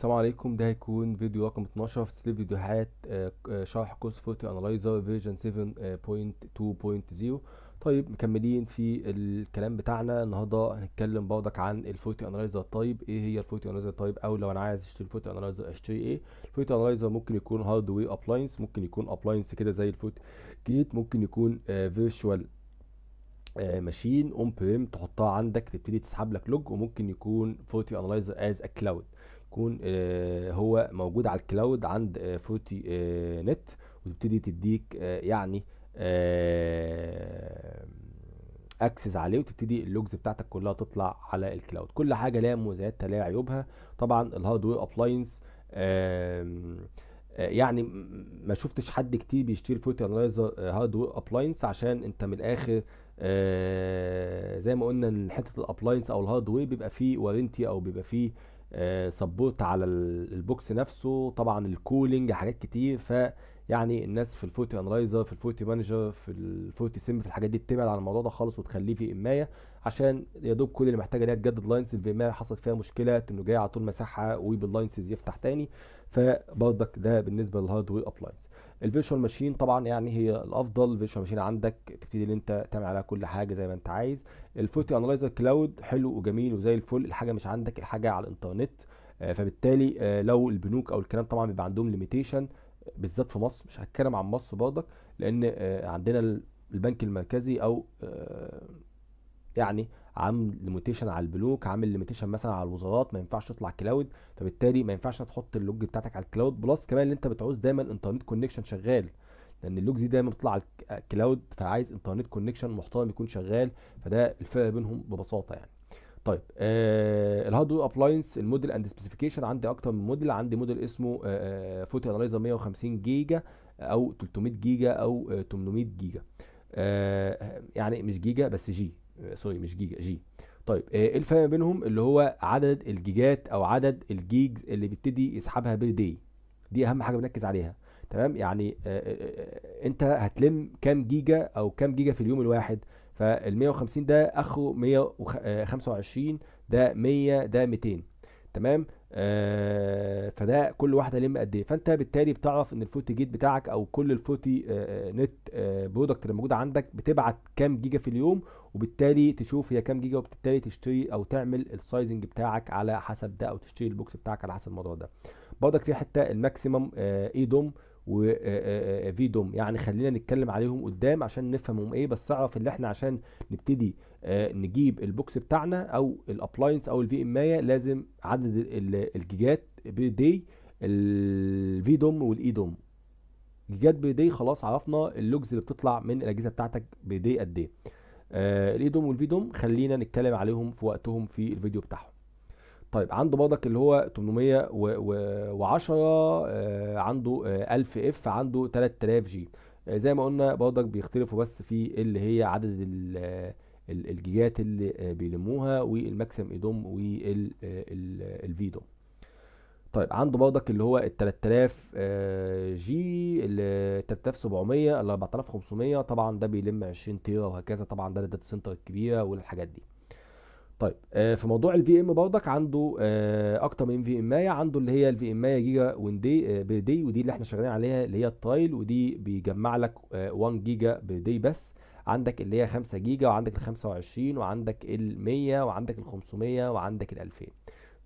السلام عليكم ده هيكون فيديو رقم 12 في سلسله فيديوهات آه، آه، شرح كورس فوتو انالايزر فيرجن 7.2.0 آه، طيب مكملين في الكلام بتاعنا النهارده هنتكلم برضك عن الفوتو انالايزر طيب ايه هي الفوتو انالايزر طيب او لو انا عايز اشتري فوتو انالايزر اشتري ايه الفوتو انالايزر ممكن يكون هاردوير ابلاينس ممكن يكون ابلاينس كده زي الفوت جيت ممكن يكون فيرتشوال آه ماشين اون بريم تحطها عندك تبتدي تسحب لك لوج وممكن يكون فوتو انالايزر از ا كلاود يكون آه، هو موجود على الكلاود عند آه، فروتي آه، نت وتبتدي تديك يعني اكسس عليه وتبتدي اللوجز بتاعتك كلها تطلع على الكلاود كل حاجه لها مميزاتها لها عيوبها طبعا الهاردوير ابلاينس يعني ما شفتش حد كتير بيشتري فوت هارد هاردوير ابلاينس عشان انت من الاخر زي ما قلنا ان حته الابلاينس او الهاردوير بيبقى فيه وارنتي او بيبقى فيه سبورت على البوكس نفسه طبعا الكولينج حاجات كتير ف يعني الناس في الفوتي انلايزر في الفوتي مانجر في الفوتي سيم في الحاجات دي بتبعد عن الموضوع ده خالص وتخليه في اماية عشان يا دوب كل اللي محتاجه ليها تجدد في اماية حصلت فيها مشكله انه جاي على طول مساحه ويب اللاينسز يفتح تاني فبرضك ده بالنسبه للهاردوير ابلاينز الفيرشوال ماشين طبعا يعني هي الافضل الفيرشوال ماشين عندك تبتدي ان انت تعمل عليها كل حاجه زي ما انت عايز الفوتو انلايزر كلاود حلو وجميل وزي الفل الحاجه مش عندك الحاجه على الانترنت آه، فبالتالي آه، لو البنوك او الكلام طبعا بيبقى عندهم ليميتيشن بالذات في مصر مش هتكلم عن مصر برضك لان آه، عندنا البنك المركزي او يعني عامل ليميتيشن على البلوك عامل ليميتيشن مثلا على الوزارات ما ينفعش تطلع كلاود فبالتالي ما ينفعش تحط اللوج بتاعتك على الكلاود بلس كمان اللي انت بتعوز دايما انترنت كونكشن شغال لان اللوج دي دايما بتطلع على الكلاود آه، فعايز انترنت كونكشن محترم يكون شغال فده الفرق بينهم ببساطه يعني طيب آه الهاردوير ابلاينس الموديل اند سبيسيفيكيشن عندي اكتر من موديل عندي موديل اسمه آه, آه، فوتو انالايزر 150 جيجا او 300 جيجا او آه 800 جيجا آه يعني مش جيجا بس جي آه، سوري مش جيجا جي طيب آه، ايه الفرق بينهم اللي هو عدد الجيجات او عدد الجيجز اللي بيبتدي يسحبها بير دي دي اهم حاجه بنركز عليها تمام يعني آه، انت هتلم كام جيجا او كام جيجا في اليوم الواحد فال 150 ده اخره 125 ده 100 ده 200 تمام آه فده كل واحده لم قد ايه فانت بالتالي بتعرف ان الفوتي جيت بتاعك او كل الفوتي آه،, آه نت آه برودكت اللي موجوده عندك بتبعت كام جيجا في اليوم وبالتالي تشوف هي كام جيجا وبالتالي تشتري او تعمل السايزنج بتاعك على حسب ده او تشتري البوكس بتاعك على حسب الموضوع ده برضك في حته الماكسيمم اي آه، دوم وفي آه، آه، آه، دوم يعني خلينا نتكلم عليهم قدام عشان نفهمهم ايه بس اعرف اللي احنا عشان نبتدي نجيب البوكس بتاعنا او الابلاينس او الفي ام لازم عدد الجيجات بدي الفي دوم والاي دوم جيجات بدي خلاص عرفنا اللوجز اللي بتطلع من الاجهزه بتاعتك بدي قد ايه الاي دوم والفي دوم خلينا نتكلم عليهم في وقتهم في الفيديو بتاعهم طيب عنده برضك اللي هو 810 آه، عنده 1000 آه، اف عنده 3000 جي آه، زي ما قلنا برضك بيختلفوا بس في اللي هي عدد الجيجات اللي بيلموها والماكسيم ايدوم دوم طيب عنده برضك اللي هو ال 3000 جي ال 3700 ال 4500 طبعا ده بيلم 20 تيرا وهكذا طبعا ده الداتا سنتر الكبيره والحاجات دي طيب آه، في موضوع الفي ام برضك عنده آه، اكتر من في ام عنده اللي هي الفي ام جيجا وين دي آه، بير دي ودي اللي احنا شغالين عليها اللي هي الترايل ودي بيجمع لك 1 جيجا بير دي بس عندك اللي هي 5 جيجا وعندك ال 25 وعندك ال 100 وعندك ال 500 وعندك ال 2000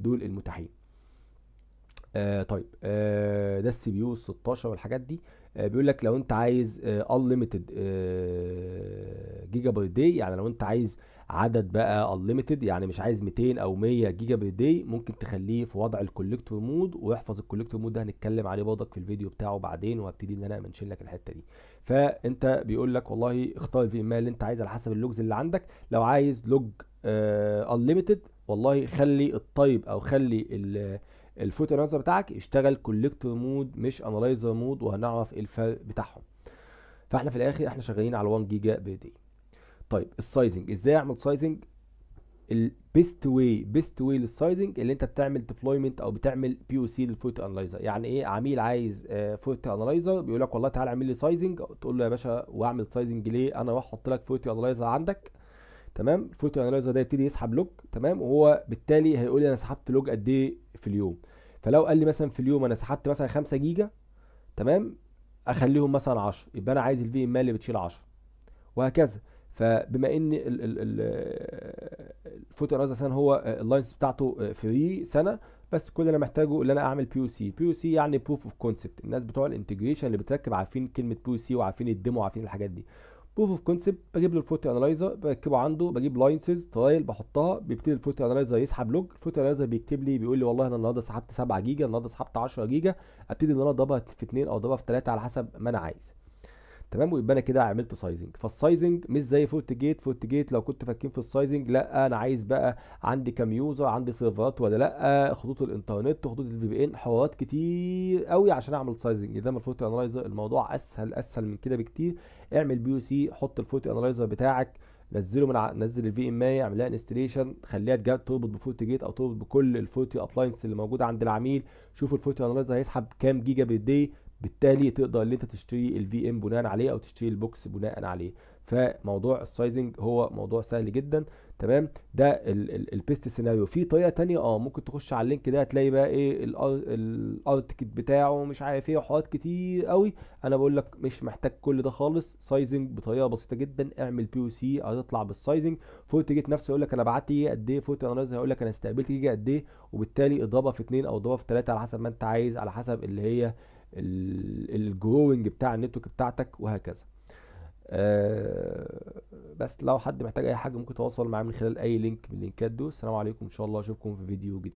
دول المتاحين آه طيب آه ده السي بي يو 16 والحاجات دي آه، بيقول لك لو انت عايز آه، unlimited جيجا باي داي يعني لو انت عايز عدد بقى unlimited يعني مش عايز 200 او 100 جيجا باي داي ممكن تخليه في وضع الكوليكتور مود ويحفظ الكوليكتور مود ده هنتكلم عليه برضك في الفيديو بتاعه بعدين وهبتدي ان انا امنشن لك الحته دي فانت بيقول لك والله اختار الفي ام اللي انت عايز على حسب اللوجز اللي عندك لو عايز لوج انليمتد آه، والله خلي الطيب او خلي الفوتو اناليزر بتاعك اشتغل كولكت مود مش انالايزر مود وهنعرف ايه الفرق بتاعهم فاحنا في الاخر احنا شغالين على 1 جيجا بير داي طيب السايزنج ازاي اعمل سايزنج البيست واي بيست واي للسايزنج اللي انت بتعمل ديبلويمنت او بتعمل بي او سي للفوتو اناليزر يعني ايه عميل عايز فوتو آه، اناليزر بيقول لك والله تعالى اعمل لي سايزنج تقول له يا باشا واعمل سايزنج ليه انا اروح احط لك فوتو اناليزر عندك تمام الفوتو اناليزر ده يبتدي يسحب لوج تمام وهو بالتالي هيقول لي انا سحبت لوج قد ايه في اليوم فلو قال لي مثلا في اليوم انا سحبت مثلا 5 جيجا تمام اخليهم مثلا 10 يبقى انا عايز الفي ام اللي بتشيل 10 وهكذا فبما ان الفوتو اناليزر مثلا هو اللاينس بتاعته فري سنه بس كل اللي انا محتاجه ان انا اعمل بي او سي بي او سي يعني بروف اوف كونسبت الناس بتوع الانتجريشن اللي بتركب عارفين كلمه بي او سي وعارفين الديمو وعارفين الحاجات دي بروف اوف كونسبت بجيب له الفوتو اناليزر بركبه عنده بجيب لاينسز ترايل بحطها بيبتدي الفوتو اناليزر يسحب لوج الفوتو اناليزر بيكتب لي بيقول لي والله انا النهارده سحبت 7 جيجا النهارده سحبت 10 جيجا ابتدي ان انا اضربها في 2 او اضربها في 3 على حسب ما انا عايز تمام ويبقى انا كده عملت سايزنج فالسايزنج مش زي فوت جيت فوت جيت لو كنت فاكين في السايزنج لا انا عايز بقى عندي كام يوزر عندي سيرفرات ولا لا خطوط الانترنت خطوط الفي بي ان حوارات كتير قوي عشان اعمل سايزنج انما الفوت انالايزر الموضوع اسهل اسهل من كده بكتير اعمل بي او سي حط الفوت انالايزر بتاعك نزله من ع... نزل الفي ام اي اعمل لها انستليشن خليها تربط بفورت جيت او تربط بكل الفورتي ابلاينس اللي موجوده عند العميل شوف الفورتي انالايزر هيسحب كام جيجا بالدي بالتالي تقدر ان انت تشتري الفي ام بناء عليه او تشتري البوكس بناء عليه فموضوع السايزنج هو موضوع سهل جدا تمام ده البيست سيناريو في طريقه تانية اه ممكن تخش على اللينك ده هتلاقي بقى ايه الارتكت بتاعه مش عارف ايه وحوارات كتير قوي انا بقول لك مش محتاج كل ده خالص سايزنج بطريقه بسيطه جدا اعمل بي او سي هتطلع بالسايزنج فورت جيت نفسه يقول لك انا بعت ايه قد ايه فورت اناليزر هيقول لك انا استقبلت جيجا قد ايه وبالتالي اضربها في اثنين او اضربها في ثلاثه على حسب ما انت عايز على حسب اللي هي الجروينج بتاع النتورك بتاعتك وهكذا أه بس لو حد محتاج اي حاجه ممكن تواصل معايا من خلال اي لينك من اللينكات دول السلام عليكم ان شاء الله اشوفكم في فيديو جديد